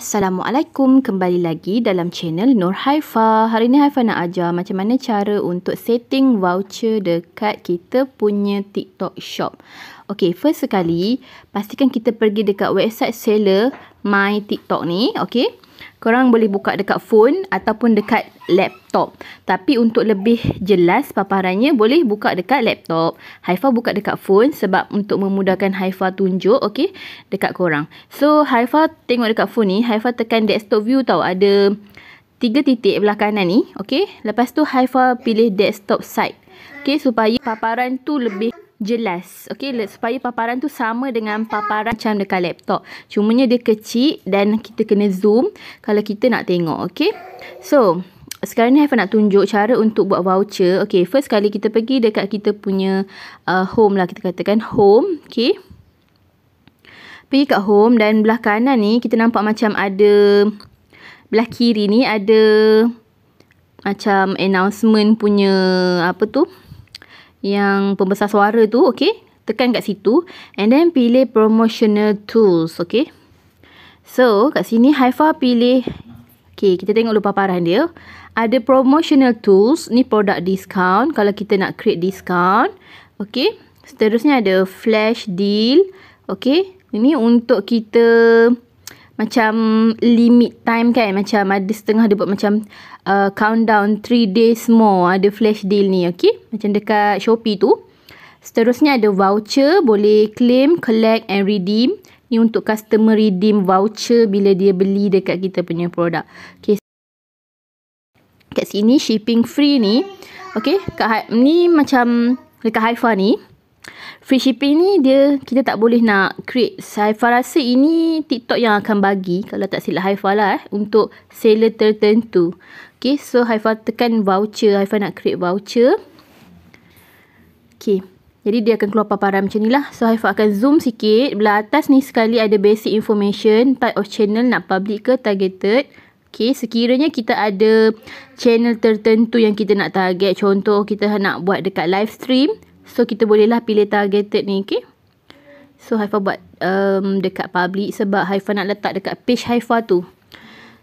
Assalamualaikum, kembali lagi dalam channel Nur Haifa. Hari ni Haifa nak ajar macam mana cara untuk setting voucher dekat kita punya TikTok shop. Okay, first sekali, pastikan kita pergi dekat website seller My TikTok ni, okay? korang boleh buka dekat phone ataupun dekat laptop. Tapi untuk lebih jelas paparannya boleh buka dekat laptop. Haifa buka dekat phone sebab untuk memudahkan Haifa tunjuk okay, dekat korang. So Haifa tengok dekat phone ni, Haifa tekan desktop view tau ada tiga titik belakangan ni, okay. Lepas tu Haifa pilih desktop site. okay supaya paparan tu lebih jelas. Okay, yeah. Ya. supaya paparan tu sama dengan paparan macam dekat laptop. Cumanya dia kecil dan kita kena zoom kalau kita nak tengok. Okay. So, sekarang ni Haifa nak tunjuk cara untuk buat voucher. Okay, first kali kita pergi dekat kita punya uh, home lah. Kita katakan home. Okay. Pergi kat home dan belah kanan ni kita nampak macam ada... Belah kiri ni ada macam announcement punya apa tu yang pembesar suara tu, okay. Tekan kat situ. And then pilih promotional tools, okay. So, kat sini Haifa pilih, okay, kita tengok lupa paparan dia. Ada promotional tools, ni produk discount kalau kita nak create discount. Okay, seterusnya ada flash deal, okay. Ini untuk kita macam limit time kan macam ada setengah dia buat macam uh, countdown 3 days more ada flash deal ni okay macam dekat Shopee tu seterusnya ada voucher boleh claim collect and redeem ni untuk customer redeem voucher bila dia beli dekat kita punya produk okay kat sini shipping free ni okay kat ni macam dekat Haifa ni Free shipping ni dia kita tak boleh nak create. Saya rasa ini TikTok yang akan bagi kalau tak silap Haifa lah eh, untuk seller tertentu. Okay, so Haifa tekan voucher. Haifa nak create voucher. Okay, jadi dia akan keluar paparan macam ni lah. So Haifa akan zoom sikit. Belah atas ni sekali ada basic information. Type of channel nak public ke targeted. Okay, sekiranya kita ada channel tertentu yang kita nak target. Contoh kita nak buat dekat live stream. So kita bolehlah pilih targeted ni okay. So Haifa buat um, dekat public sebab Haifa nak letak dekat page Haifa tu.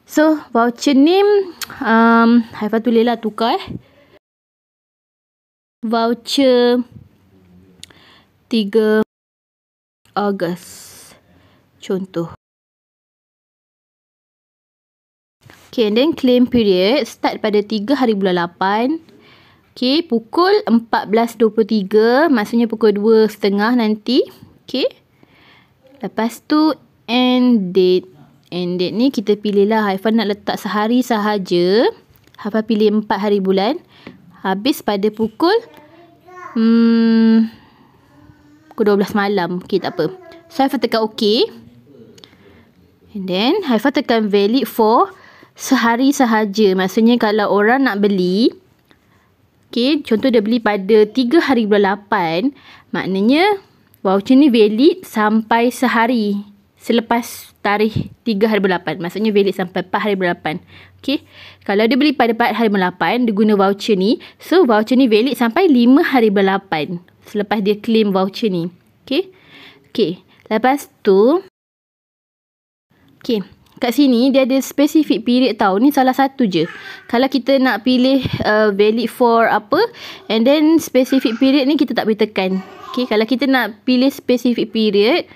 So voucher name um, Haifa tulis lah tukar eh. Voucher 3 Ogos Contoh Okay and then claim period Start pada 3 hari bulan 8 Okay, pukul 14.23, maksudnya pukul 2.30 nanti. Okay. Lepas tu, end date. End date ni kita pilihlah Haifan nak letak sehari sahaja. Haifan pilih 4 hari bulan. Habis pada pukul... Hmm, pukul 12 malam. Okay, tak apa. So, Haifan tekan OK. And then, Haifan tekan valid for sehari sahaja. Maksudnya kalau orang nak beli... Okay, contoh dia beli pada 3 hari bulan 8, maknanya voucher ni valid sampai sehari selepas tarikh 3 hari bulan 8. Maksudnya valid sampai 4 hari bulan 8. Okay, kalau dia beli pada 4 hari bulan 8, dia guna voucher ni. So, voucher ni valid sampai 5 hari bulan 8 selepas dia claim voucher ni. Okay, okay. lepas tu... Okay, kat sini dia ada specific period tau. Ni salah satu je. Kalau kita nak pilih uh, valid for apa and then specific period ni kita tak boleh tekan. Okay, kalau kita nak pilih specific period,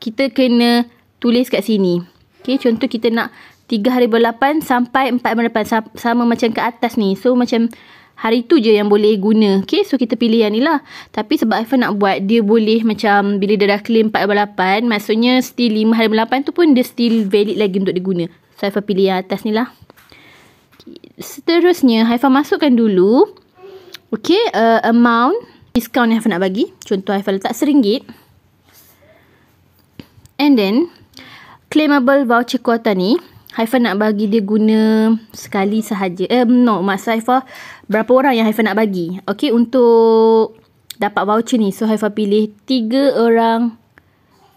kita kena tulis kat sini. Okay, contoh kita nak 3 hari berlapan sampai 4 hari berlapan. Sama macam kat atas ni. So, macam Hari tu je yang boleh guna. Okay. So kita pilih yang ni lah. Tapi sebab Aifah nak buat. Dia boleh macam. Bila dia dah claim 48. Maksudnya still 5 hari 8 tu pun. Dia still valid lagi untuk diguna. So Aifah pilih yang atas ni lah. Okay. Seterusnya. Aifah masukkan dulu. Okay. Uh, amount. Discount yang Aifah nak bagi. Contoh Aifah letak RM1. And then. Claimable voucher kuota ni. Haifa nak bagi dia guna sekali sahaja. Eh, no. Maksud Haifa, berapa orang yang Haifa nak bagi? Okay, untuk dapat voucher ni. So, Haifa pilih tiga orang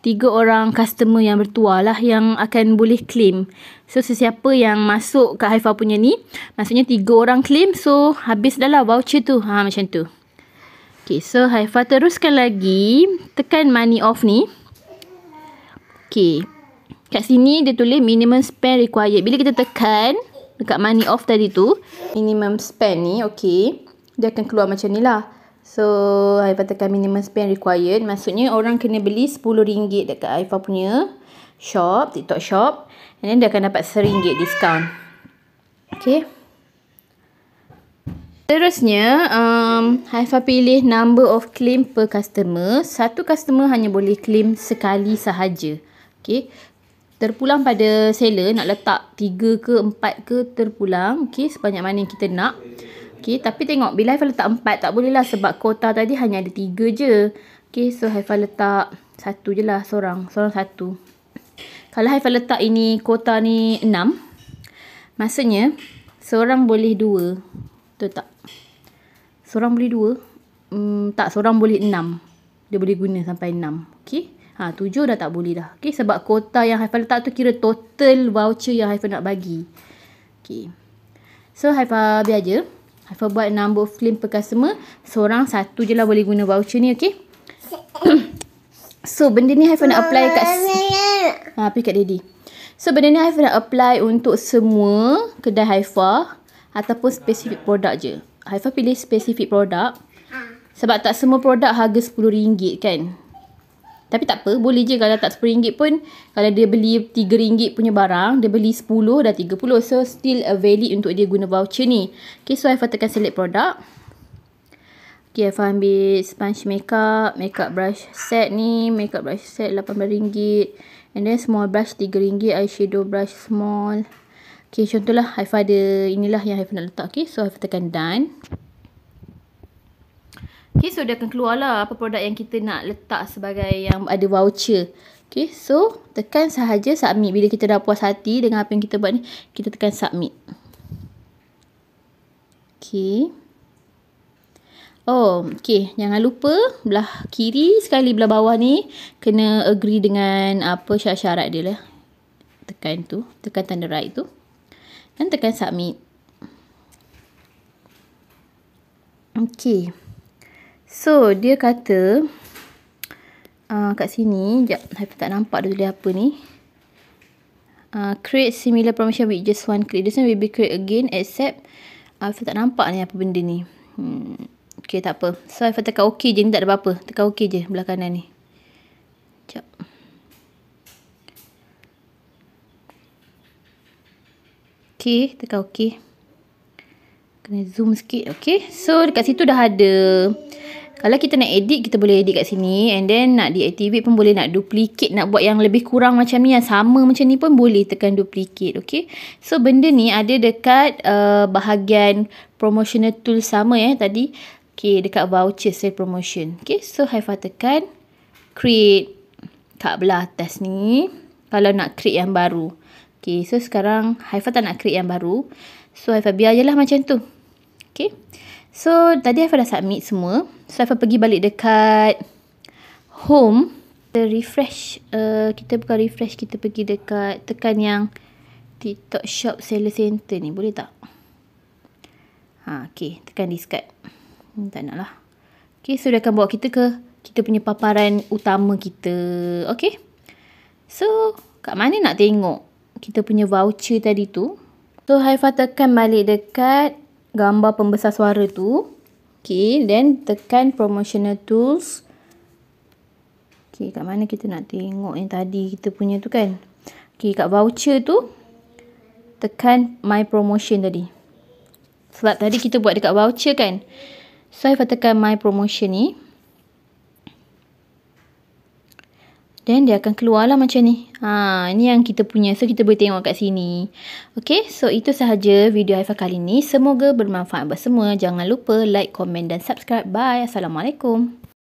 tiga orang customer yang bertuah lah yang akan boleh claim. So, sesiapa yang masuk kat Haifa punya ni, maksudnya tiga orang claim. So, habis dah lah voucher tu. Ha, macam tu. Okay, so Haifa teruskan lagi. Tekan money off ni. Okay, Kat sini dia tulis minimum spend required. Bila kita tekan dekat money off tadi tu. Minimum spend ni okay. Dia akan keluar macam ni lah. So, Haifah tekan minimum spend required. Maksudnya orang kena beli RM10 dekat Haifah punya shop, TikTok shop. And then dia akan dapat RM1 discount. Okay. Seterusnya, um, Haifah pilih number of claim per customer. Satu customer hanya boleh claim sekali sahaja. Okay terpulang pada seller nak letak 3 ke 4 ke terpulang okey sebanyak mana yang kita nak okey tapi tengok bila Haifa letak 4 tak boleh lah sebab kota tadi hanya ada 3 je okey so Haifa letak satu je lah seorang seorang satu kalau Haifa letak ini kota ni 6 maksudnya seorang boleh 2 betul tak seorang boleh 2 hmm, tak seorang boleh 6 dia boleh guna sampai 6 okey Ha, tujuh dah tak boleh dah. Okay, sebab kota yang Haifa letak tu kira total voucher yang Haifa nak bagi. Okay. So, Haifa biar je. Haifa buat number of claim per customer. Seorang satu je lah boleh guna voucher ni, okay? so, benda ni Haifa nak apply kat... Ha, pergi kat daddy. So, benda ni Haifa nak apply untuk semua kedai Haifa ataupun specific produk je. Haifa pilih specific produk. Ah. Sebab tak semua produk harga RM10 kan. Tapi tak apa, boleh je kalau tak RM10 pun Kalau dia beli RM3 punya barang Dia beli RM10 dah RM30 So still a valid untuk dia guna voucher ni Okay, so Aifah tekan select product Okay, Aifah ambil sponge makeup Makeup brush set ni Makeup brush set RM8 And then small brush RM3 Eyeshadow brush small Okay, contohlah Aifah ada inilah yang Aifah nak letak Okay, so Aifah tekan done Okay, so dia akan keluar lah apa produk yang kita nak letak sebagai yang ada voucher. Okay, so tekan sahaja submit. Bila kita dah puas hati dengan apa yang kita buat ni, kita tekan submit. Okay. Oh, okay. Jangan lupa belah kiri sekali belah bawah ni kena agree dengan apa syarat-syarat dia lah. Tekan tu. Tekan tanda right tu. Dan tekan submit. Okay. So, dia kata uh, kat sini, jap, saya tak nampak dia tulis apa ni. Uh, create similar promotion with just one click. This one will be create again except uh, saya tak nampak ni apa benda ni. Hmm. Okay, tak apa. So, saya tekan OK je ni tak ada apa-apa. Tekan OK je belah kanan ni. Jap. Okay, tekan OK. Kena zoom sikit. Okay. So, dekat situ dah ada... Kalau kita nak edit, kita boleh edit kat sini. And then nak deactivate pun boleh nak duplicate. Nak buat yang lebih kurang macam ni. Yang sama macam ni pun boleh tekan duplicate. Okay. So benda ni ada dekat uh, bahagian promotional tool sama ya eh, tadi. Okay. Dekat voucher sale promotion. Okay. So Haifah tekan create kat belah atas ni. Kalau nak create yang baru. Okay. So sekarang Haifah tak nak create yang baru. So Haifah biar je lah macam tu. Okay. So tadi Haifah dah submit semua. So, pergi balik dekat home. Kita refresh. Uh, kita bukan refresh. Kita pergi dekat tekan yang TikTok Shop Seller Center ni. Boleh tak? Ha, okay. Tekan discard. Hmm, tak nak lah. Okay. So, dia akan bawa kita ke kita punya paparan utama kita. Okay. So, kat mana nak tengok kita punya voucher tadi tu? So, Haifah tekan balik dekat gambar pembesar suara tu. Okay, then tekan promotional tools. Okay, kat mana kita nak tengok yang tadi kita punya tu kan. Okay, kat voucher tu, tekan my promotion tadi. Sebab tadi kita buat dekat voucher kan. So, if tekan my promotion ni. Then dia akan keluar lah macam ni. Ha, ni yang kita punya. So kita boleh tengok kat sini. Okay. So itu sahaja video Haifah kali ni. Semoga bermanfaat buat semua. Jangan lupa like, komen dan subscribe. Bye. Assalamualaikum.